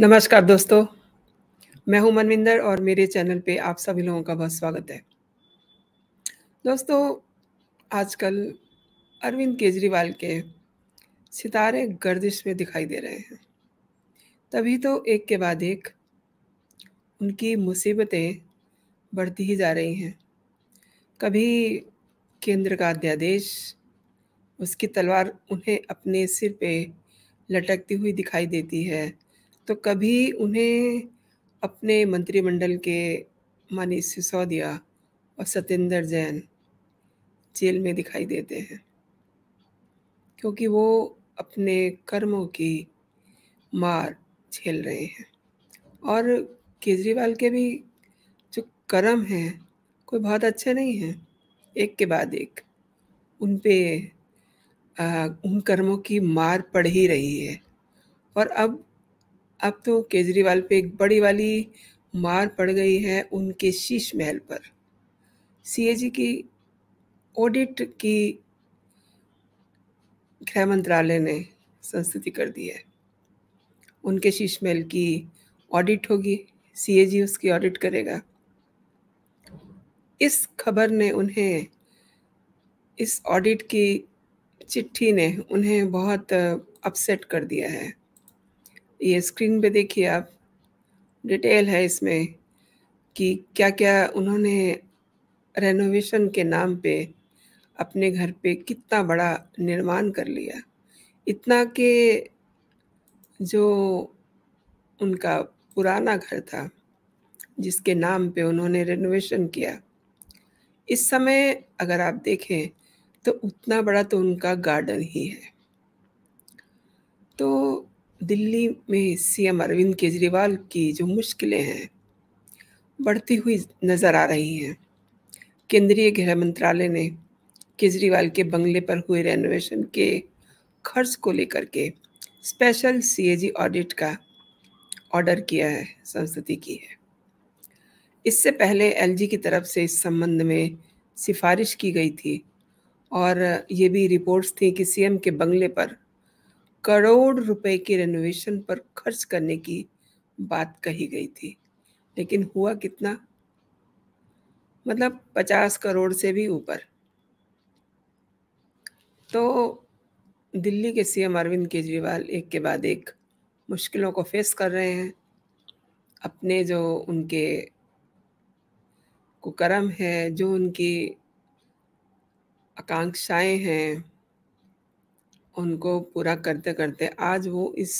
नमस्कार दोस्तों मैं हूं मनविंदर और मेरे चैनल पे आप सभी लोगों का बहुत स्वागत है दोस्तों आजकल अरविंद केजरीवाल के सितारे गर्दिश में दिखाई दे रहे हैं तभी तो एक के बाद एक उनकी मुसीबतें बढ़ती ही जा रही हैं कभी केंद्र का अध्यादेश उसकी तलवार उन्हें अपने सिर पे लटकती हुई दिखाई देती है तो कभी उन्हें अपने मंत्रिमंडल के मनीष सिसोदिया और सतेंद्र जैन जेल में दिखाई देते हैं क्योंकि वो अपने कर्मों की मार झेल रहे हैं और केजरीवाल के भी जो कर्म हैं कोई बहुत अच्छे नहीं हैं एक के बाद एक उन पे आ, उन कर्मों की मार पड़ ही रही है और अब अब तो केजरीवाल पे एक बड़ी वाली मार पड़ गई है उनके शीश महल पर सीएजी की ऑडिट की गृह मंत्रालय ने संस्तुति कर दी है उनके शीश महल की ऑडिट होगी सीएजी उसकी ऑडिट करेगा इस खबर ने उन्हें इस ऑडिट की चिट्ठी ने उन्हें बहुत अपसेट कर दिया है ये स्क्रीन पे देखिए आप डिटेल है इसमें कि क्या क्या उन्होंने रेनोवेशन के नाम पे अपने घर पे कितना बड़ा निर्माण कर लिया इतना के जो उनका पुराना घर था जिसके नाम पे उन्होंने रेनोवेशन किया इस समय अगर आप देखें तो उतना बड़ा तो उनका गार्डन ही है तो दिल्ली में सीएम अरविंद केजरीवाल की जो मुश्किलें हैं बढ़ती हुई नज़र आ रही हैं केंद्रीय गृह मंत्रालय ने केजरीवाल के बंगले पर हुए रेनोवेशन के खर्च को लेकर के स्पेशल सीएजी ऑडिट का ऑर्डर किया है संस्तुति की है इससे पहले एलजी की तरफ से इस संबंध में सिफारिश की गई थी और ये भी रिपोर्ट्स थी कि सीएम के बंगले पर करोड़ रुपए की रेनोवेशन पर खर्च करने की बात कही गई थी लेकिन हुआ कितना मतलब पचास करोड़ से भी ऊपर तो दिल्ली के सीएम अरविंद केजरीवाल एक के बाद एक मुश्किलों को फेस कर रहे हैं अपने जो उनके कुकर्म है जो उनकी आकांक्षाएं हैं उनको पूरा करते करते आज वो इस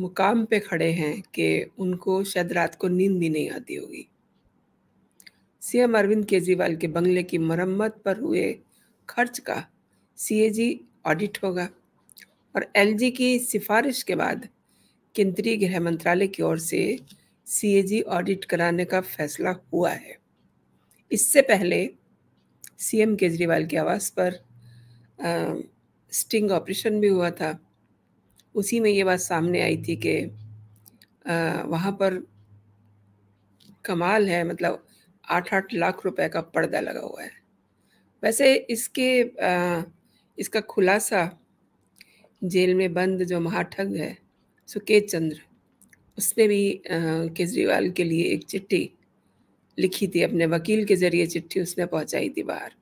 मुकाम पे खड़े हैं कि उनको शायद रात को नींद भी नहीं आती होगी सीएम अरविंद केजरीवाल के बंगले की मरम्मत पर हुए खर्च का सीएजी ऑडिट होगा और एलजी की सिफारिश के बाद केंद्रीय गृह मंत्रालय की ओर से सीएजी ऑडिट कराने का फैसला हुआ है इससे पहले सीएम केजरीवाल की आवाज़ पर आ, स्टिंग ऑपरेशन भी हुआ था उसी में ये बात सामने आई थी कि वहाँ पर कमाल है मतलब आठ आठ लाख रुपए का पर्दा लगा हुआ है वैसे इसके आ, इसका खुलासा जेल में बंद जो महाठग है सुकेत चंद्र उसने भी केजरीवाल के लिए एक चिट्ठी लिखी थी अपने वकील के ज़रिए चिट्ठी उसने पहुंचाई थी बाहर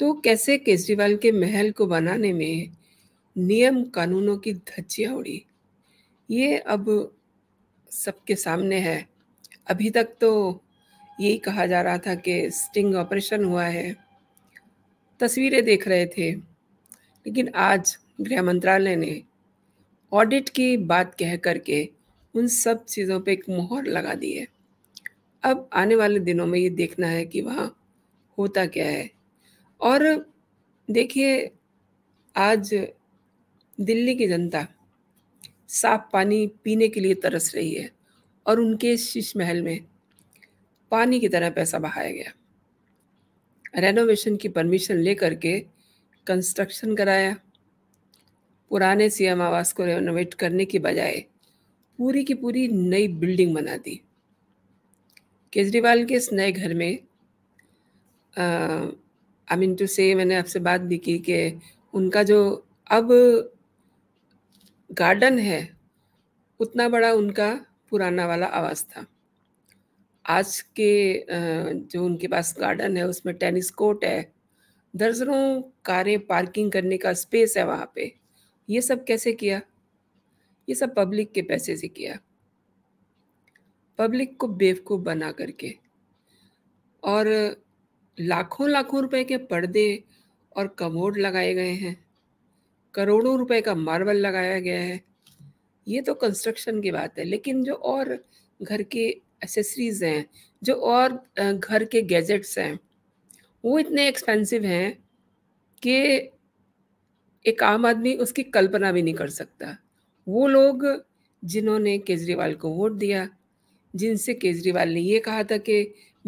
तो कैसे केजरीवाल के महल को बनाने में नियम कानूनों की धज्जियाँ उड़ी ये अब सबके सामने है अभी तक तो यही कहा जा रहा था कि स्टिंग ऑपरेशन हुआ है तस्वीरें देख रहे थे लेकिन आज गृह मंत्रालय ने ऑडिट की बात कह करके उन सब चीज़ों पे एक मोहर लगा दी है अब आने वाले दिनों में ये देखना है कि वहाँ होता क्या है और देखिए आज दिल्ली की जनता साफ पानी पीने के लिए तरस रही है और उनके शीश महल में पानी की तरह पैसा बहाया गया रेनोवेशन की परमिशन ले करके कंस्ट्रक्शन कराया पुराने सीएम आवास को रेनोवेट करने के बजाय पूरी की पूरी नई बिल्डिंग बना दी केजरीवाल के इस नए घर में आ, आई मीन टू से मैंने आपसे बात भी की कि उनका जो अब गार्डन है उतना बड़ा उनका पुराना वाला आवाज़ था आज के जो उनके पास गार्डन है उसमें टेनिस कोर्ट है दर्जनों कारें पार्किंग करने का स्पेस है वहाँ पे ये सब कैसे किया ये सब पब्लिक के पैसे से किया पब्लिक को बेवकूफ़ बना करके और लाखों लाखों रुपए के पर्दे और कमोड लगाए गए हैं करोड़ों रुपए का मार्बल लगाया गया है ये तो कंस्ट्रक्शन की बात है लेकिन जो और घर के एसेसरीज हैं जो और घर के गैजेट्स हैं वो इतने एक्सपेंसिव हैं कि एक आम आदमी उसकी कल्पना भी नहीं कर सकता वो लोग जिन्होंने केजरीवाल को वोट दिया जिनसे केजरीवाल ने ये कहा था कि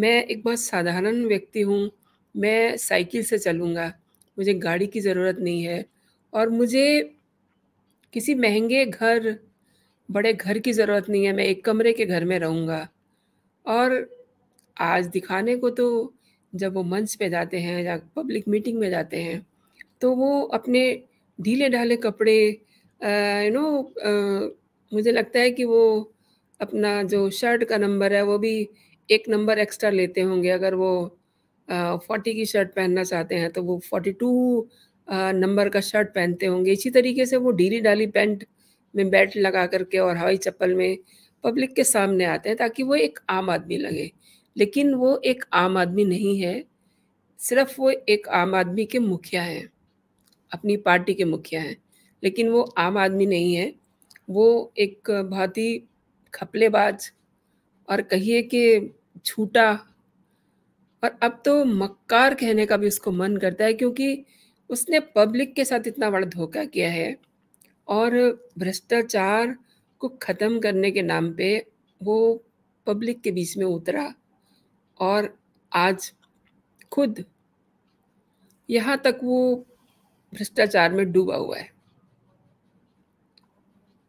मैं एक बहुत साधारण व्यक्ति हूँ मैं साइकिल से चलूँगा मुझे गाड़ी की ज़रूरत नहीं है और मुझे किसी महंगे घर बड़े घर की ज़रूरत नहीं है मैं एक कमरे के घर में रहूँगा और आज दिखाने को तो जब वो मंच पे जाते हैं या पब्लिक मीटिंग में जाते हैं तो वो अपने ढीले ढाले कपड़े यू नो मुझे लगता है कि वो अपना जो शर्ट का नंबर है वो भी एक नंबर एक्स्ट्रा लेते होंगे अगर वो फोर्टी की शर्ट पहनना चाहते हैं तो वो फोर्टी टू नंबर का शर्ट पहनते होंगे इसी तरीके से वो ढीली डाली पैंट में बेल्ट लगा करके और हवाई चप्पल में पब्लिक के सामने आते हैं ताकि वो एक आम आदमी लगे लेकिन वो एक आम आदमी नहीं है सिर्फ वो एक आम आदमी के मुखिया हैं अपनी पार्टी के मुखिया हैं लेकिन वो आम आदमी नहीं है वो एक बहुत ही खपलेबाज और कहिए कि छूटा और अब तो मक्कार कहने का भी उसको मन करता है क्योंकि उसने पब्लिक के साथ इतना बड़ा धोखा किया है और भ्रष्टाचार को ख़त्म करने के नाम पे वो पब्लिक के बीच में उतरा और आज खुद यहाँ तक वो भ्रष्टाचार में डूबा हुआ है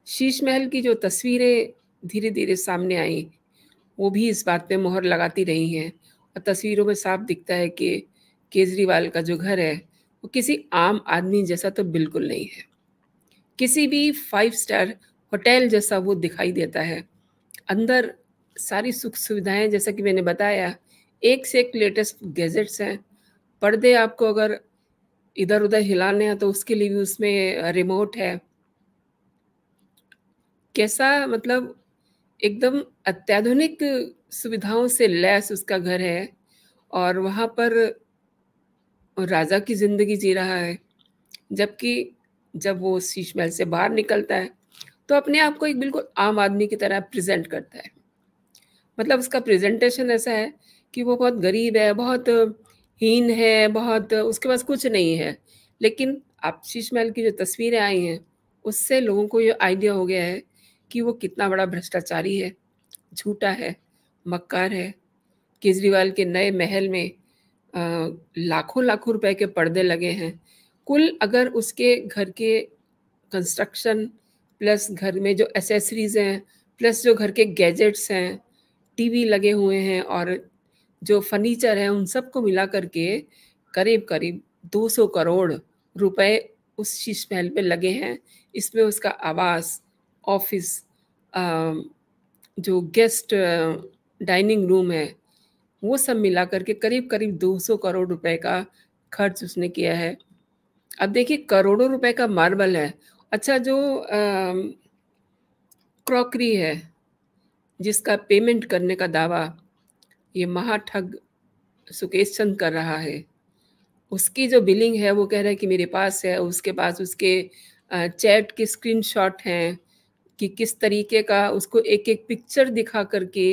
शीश महल की जो तस्वीरें धीरे धीरे सामने आई वो भी इस बात पे मोहर लगाती रही हैं और तस्वीरों में साफ दिखता है कि केजरीवाल का जो घर है वो किसी आम आदमी जैसा तो बिल्कुल नहीं है किसी भी फाइव स्टार होटल जैसा वो दिखाई देता है अंदर सारी सुख सुविधाएं जैसा कि मैंने बताया एक से एक लेटेस्ट गैजेट्स हैं पर्दे आपको अगर इधर उधर हिलाने हैं तो उसके लिए भी उसमें रिमोट है कैसा मतलब एकदम अत्याधुनिक सुविधाओं से लैस उसका घर है और वहाँ पर राजा की ज़िंदगी जी रहा है जबकि जब वो शीश महल से बाहर निकलता है तो अपने आप को एक बिल्कुल आम आदमी की तरह प्रेजेंट करता है मतलब उसका प्रेजेंटेशन ऐसा है कि वो बहुत गरीब है बहुत हीन है बहुत उसके पास कुछ नहीं है लेकिन आप शीश महल की जो तस्वीरें आई हैं उससे लोगों को ये आइडिया हो गया है कि वो कितना बड़ा भ्रष्टाचारी है झूठा है मक्कार है केजरीवाल के नए महल में लाखों लाखों रुपए के पर्दे लगे हैं कुल अगर उसके घर के कंस्ट्रक्शन प्लस घर में जो एसेसरीज हैं प्लस जो घर के गैजेट्स हैं टीवी लगे हुए हैं और जो फर्नीचर है उन सब को मिला करके करीब करीब 200 करोड़ रुपए उस शीश महल पे लगे हैं इसमें उसका आवास ऑफिस जो गेस्ट डाइनिंग रूम है वो सब मिला करके करीब करीब 200 करोड़ रुपए का खर्च उसने किया है अब देखिए करोड़ों रुपए का मार्बल है अच्छा जो क्रॉकरी है जिसका पेमेंट करने का दावा ये महाठग सुकेश चंद कर रहा है उसकी जो बिलिंग है वो कह रहा है कि मेरे पास है उसके पास उसके चैट के स्क्रीनशॉट हैं कि किस तरीके का उसको एक एक पिक्चर दिखा करके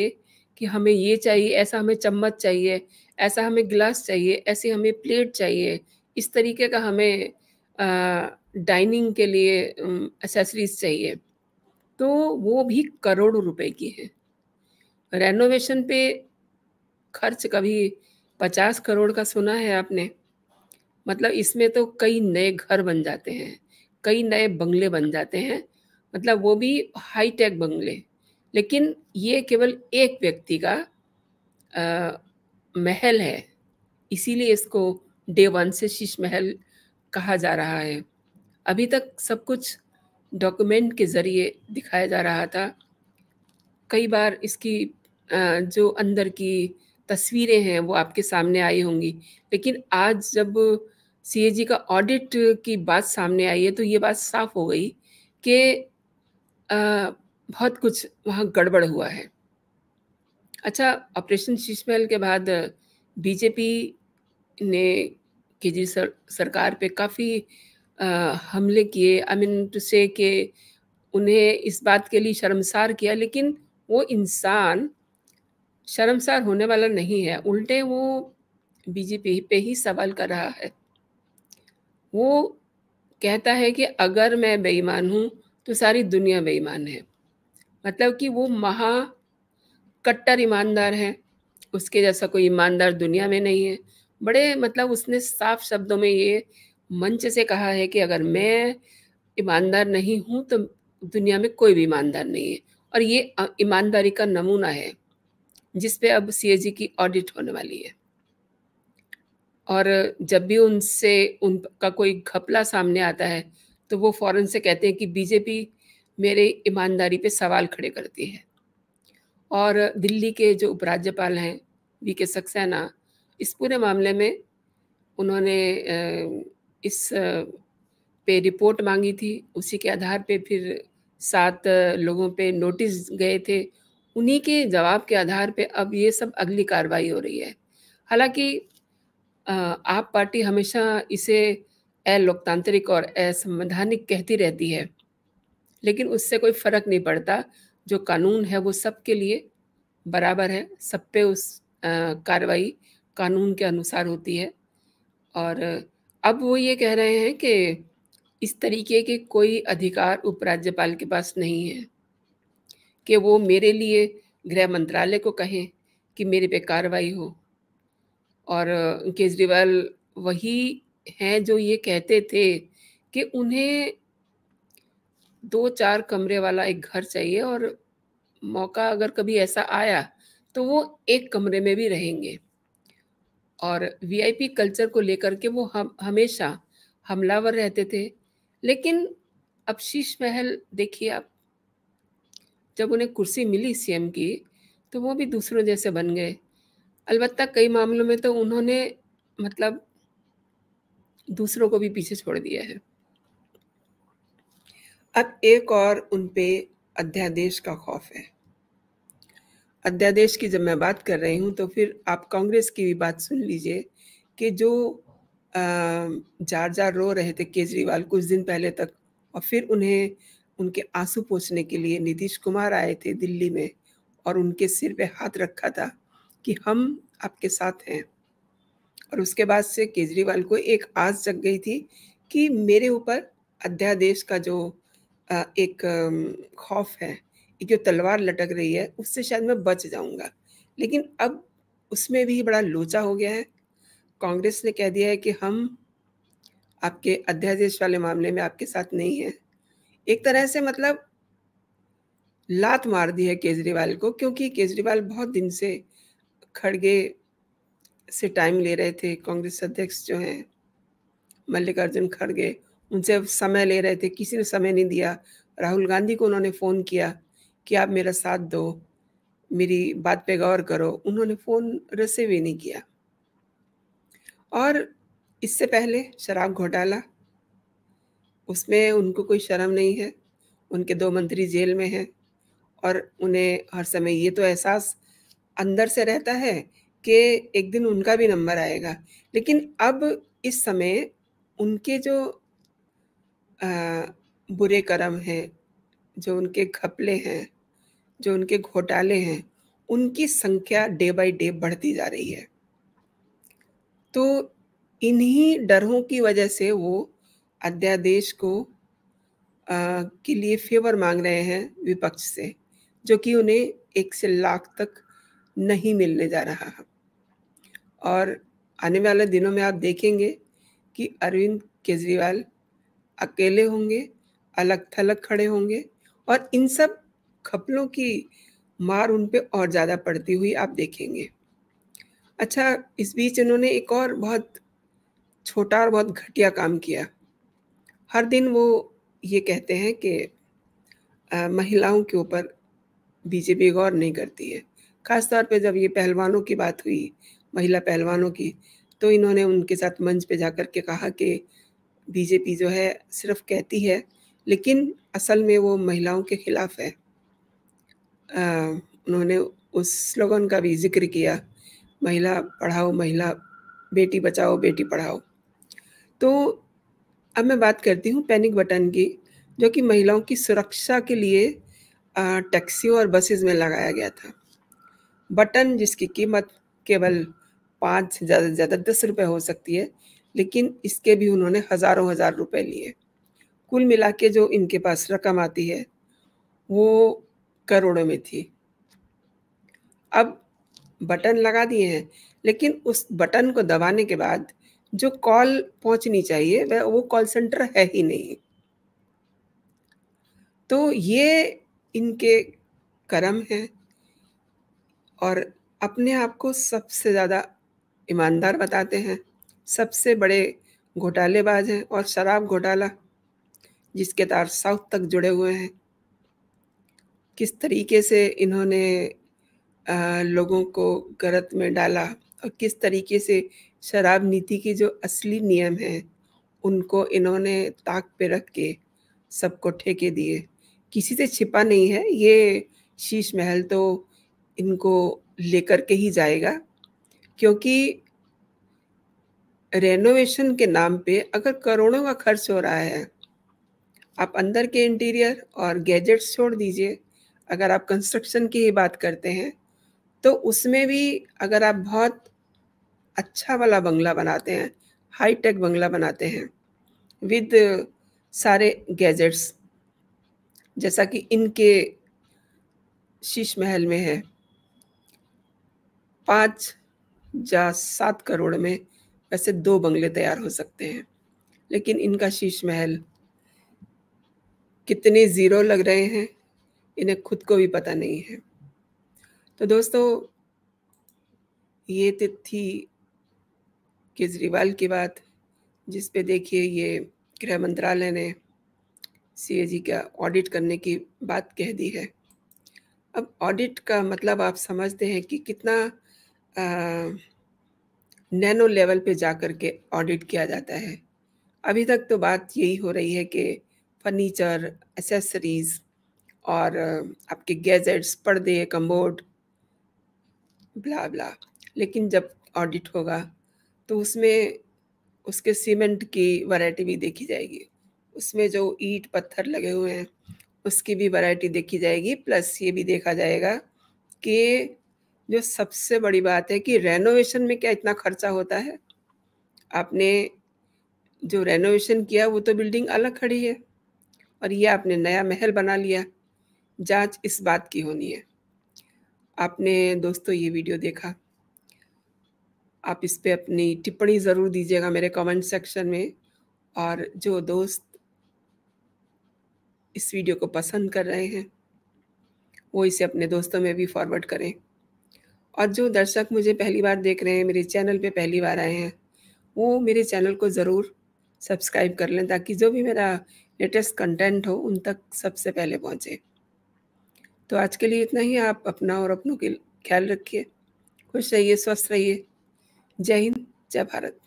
कि हमें ये चाहिए ऐसा हमें चम्मच चाहिए ऐसा हमें गिलास चाहिए ऐसी हमें प्लेट चाहिए इस तरीके का हमें डाइनिंग के लिए एसेसरीज चाहिए तो वो भी करोड़ों रुपए की है रेनोवेशन पे खर्च कभी पचास करोड़ का सुना है आपने मतलब इसमें तो कई नए घर बन जाते हैं कई नए बंगले बन जाते हैं मतलब वो भी हाई टेक बंगले लेकिन ये केवल एक व्यक्ति का आ, महल है इसीलिए इसको डे वन से शीश महल कहा जा रहा है अभी तक सब कुछ डॉक्यूमेंट के ज़रिए दिखाया जा रहा था कई बार इसकी आ, जो अंदर की तस्वीरें हैं वो आपके सामने आई होंगी लेकिन आज जब सी का ऑडिट की बात सामने आई है तो ये बात साफ हो गई कि बहुत कुछ वहाँ गड़बड़ हुआ है अच्छा ऑपरेशन शीशमहल के बाद बीजेपी ने केजरी सर, सरकार पे काफ़ी हमले किए आई मीन टू से के उन्हें इस बात के लिए शर्मसार किया लेकिन वो इंसान शर्मसार होने वाला नहीं है उल्टे वो बीजेपी पे ही सवाल कर रहा है वो कहता है कि अगर मैं बेईमान हूँ तो सारी दुनिया बेईमान है मतलब कि वो महा कट्टर ईमानदार है उसके जैसा कोई ईमानदार दुनिया में नहीं है बड़े मतलब उसने साफ शब्दों में ये मंच से कहा है कि अगर मैं ईमानदार नहीं हूँ तो दुनिया में कोई भी ईमानदार नहीं है और ये ईमानदारी का नमूना है जिस पे अब सी की ऑडिट होने वाली है और जब भी उनसे उनका कोई घपला सामने आता है तो वो फ़ौरन से कहते हैं कि बीजेपी मेरे ईमानदारी पे सवाल खड़े करती है और दिल्ली के जो उपराज्यपाल हैं वी के सक्सेना इस पूरे मामले में उन्होंने इस पे रिपोर्ट मांगी थी उसी के आधार पे फिर सात लोगों पे नोटिस गए थे उन्हीं के जवाब के आधार पे अब ये सब अगली कार्रवाई हो रही है हालांकि आप पार्टी हमेशा इसे अलोकतांत्रिक और असंवैधानिक कहती रहती है लेकिन उससे कोई फर्क नहीं पड़ता जो कानून है वो सबके लिए बराबर है सब पे उस कार्रवाई कानून के अनुसार होती है और अब वो ये कह रहे हैं कि इस तरीके के कोई अधिकार उपराज्यपाल के पास नहीं है कि वो मेरे लिए गृह मंत्रालय को कहें कि मेरे पे कार्रवाई हो और केजरीवाल वही हैं जो ये कहते थे कि उन्हें दो चार कमरे वाला एक घर चाहिए और मौका अगर कभी ऐसा आया तो वो एक कमरे में भी रहेंगे और वीआईपी कल्चर को लेकर के वो हम हमेशा हमलावर रहते थे लेकिन अब शीश महल देखिए आप जब उन्हें कुर्सी मिली सीएम की तो वो भी दूसरों जैसे बन गए अलबत्त कई मामलों में तो उन्होंने मतलब दूसरों को भी पीछे छोड़ दिया है अब एक और उन पे अध्यादेश का खौफ है अध्यादेश की जब मैं बात कर रही हूँ तो फिर आप कांग्रेस की भी बात सुन लीजिए कि जो जार जार रो रहे थे केजरीवाल कुछ दिन पहले तक और फिर उन्हें उनके आंसू पोछने के लिए नीतीश कुमार आए थे दिल्ली में और उनके सिर पे हाथ रखा था कि हम आपके साथ हैं और उसके बाद से केजरीवाल को एक आस जग गई थी कि मेरे ऊपर अध्यादेश का जो एक खौफ है एक जो तलवार लटक रही है उससे शायद मैं बच जाऊंगा लेकिन अब उसमें भी बड़ा लोचा हो गया है कांग्रेस ने कह दिया है कि हम आपके अध्यादेश वाले मामले में आपके साथ नहीं है एक तरह से मतलब लात मार दी है केजरीवाल को क्योंकि केजरीवाल बहुत दिन से खड़गे से टाइम ले रहे थे कांग्रेस अध्यक्ष जो हैं मल्लिकार्जुन खड़गे उनसे समय ले रहे थे किसी ने समय नहीं दिया राहुल गांधी को उन्होंने फ़ोन किया कि आप मेरा साथ दो मेरी बात पे गौर करो उन्होंने फ़ोन रिसीव ही नहीं किया और इससे पहले शराब घोटाला उसमें उनको कोई शर्म नहीं है उनके दो मंत्री जेल में हैं और उन्हें हर समय ये तो एहसास अंदर से रहता है कि एक दिन उनका भी नंबर आएगा लेकिन अब इस समय उनके जो आ, बुरे कर्म हैं जो उनके घपले हैं जो उनके घोटाले हैं उनकी संख्या डे बाय डे बढ़ती जा रही है तो इन्हीं डरों की वजह से वो अध्यादेश को आ, के लिए फेवर मांग रहे हैं विपक्ष से जो कि उन्हें एक से लाख तक नहीं मिलने जा रहा है और आने वाले दिनों में आप देखेंगे कि अरविंद केजरीवाल अकेले होंगे अलग थलग खड़े होंगे और इन सब खपलों की मार उन पर और ज़्यादा पड़ती हुई आप देखेंगे अच्छा इस बीच इन्होंने एक और बहुत छोटा और बहुत घटिया काम किया हर दिन वो ये कहते हैं कि महिलाओं के ऊपर बीजेपी गौर नहीं करती है खासतौर पे जब ये पहलवानों की बात हुई महिला पहलवानों की तो इन्होंने उनके साथ मंच पे कर के कहा कि बीजेपी जो है सिर्फ कहती है लेकिन असल में वो महिलाओं के खिलाफ है आ, उन्होंने उस स्लोगन का भी जिक्र किया महिला पढ़ाओ महिला बेटी बचाओ बेटी पढ़ाओ तो अब मैं बात करती हूँ पैनिक बटन की जो कि महिलाओं की सुरक्षा के लिए टैक्सियों और बसेस में लगाया गया था बटन जिसकी कीमत केवल पाँच से ज़्यादा से ज़्यादा दस रुपये हो सकती है लेकिन इसके भी उन्होंने हज़ारों हज़ार रुपए लिए कुल मिला के जो इनके पास रकम आती है वो करोड़ों में थी अब बटन लगा दिए हैं लेकिन उस बटन को दबाने के बाद जो कॉल पहुंचनी चाहिए वह वो कॉल सेंटर है ही नहीं तो ये इनके कर्म हैं और अपने आप को सबसे ज़्यादा ईमानदार बताते हैं सबसे बड़े घोटालेबाज हैं और शराब घोटाला जिसके तार साउथ तक जुड़े हुए हैं किस तरीके से इन्होंने लोगों को गलत में डाला और किस तरीके से शराब नीति की जो असली नियम हैं उनको इन्होंने ताक पे रख के सबको ठेके दिए किसी से छिपा नहीं है ये शीश महल तो इनको लेकर के ही जाएगा क्योंकि रेनोवेशन के नाम पे अगर करोड़ों का खर्च हो रहा है आप अंदर के इंटीरियर और गैजेट्स छोड़ दीजिए अगर आप कंस्ट्रक्शन की ही बात करते हैं तो उसमें भी अगर आप बहुत अच्छा वाला बंगला बनाते हैं हाई टेक बंगला बनाते हैं विद सारे गैजेट्स जैसा कि इनके शीश महल में है पाँच जा सात करोड़ में वैसे दो बंगले तैयार हो सकते हैं लेकिन इनका शीश महल कितने ज़ीरो लग रहे हैं इन्हें खुद को भी पता नहीं है तो दोस्तों ये थी केजरीवाल की बात जिस पे देखिए ये गृह मंत्रालय ने सीएजी का ऑडिट करने की बात कह दी है अब ऑडिट का मतलब आप समझते हैं कि कितना नैनो लेवल पे जा कर के ऑडिट किया जाता है अभी तक तो बात यही हो रही है कि फर्नीचर एसेसरीज और आपके गैजेट्स पर्दे कम्बोर्ड ब्ला ब्ला लेकिन जब ऑडिट होगा तो उसमें उसके सीमेंट की वैरायटी भी देखी जाएगी उसमें जो ईट पत्थर लगे हुए हैं उसकी भी वैरायटी देखी जाएगी प्लस ये भी देखा जाएगा कि जो सबसे बड़ी बात है कि रेनोवेशन में क्या इतना खर्चा होता है आपने जो रेनोवेशन किया वो तो बिल्डिंग अलग खड़ी है और ये आपने नया महल बना लिया जांच इस बात की होनी है आपने दोस्तों ये वीडियो देखा आप इस पर अपनी टिप्पणी ज़रूर दीजिएगा मेरे कमेंट सेक्शन में और जो दोस्त इस वीडियो को पसंद कर रहे हैं वो इसे अपने दोस्तों में भी फॉरवर्ड करें और जो दर्शक मुझे पहली बार देख रहे हैं मेरे चैनल पे पहली बार आए हैं वो मेरे चैनल को ज़रूर सब्सक्राइब कर लें ताकि जो भी मेरा लेटेस्ट कंटेंट हो उन तक सबसे पहले पहुँचे तो आज के लिए इतना ही आप अपना और अपनों के ख्याल रखिए खुश रहिए स्वस्थ रहिए जय हिंद जय भारत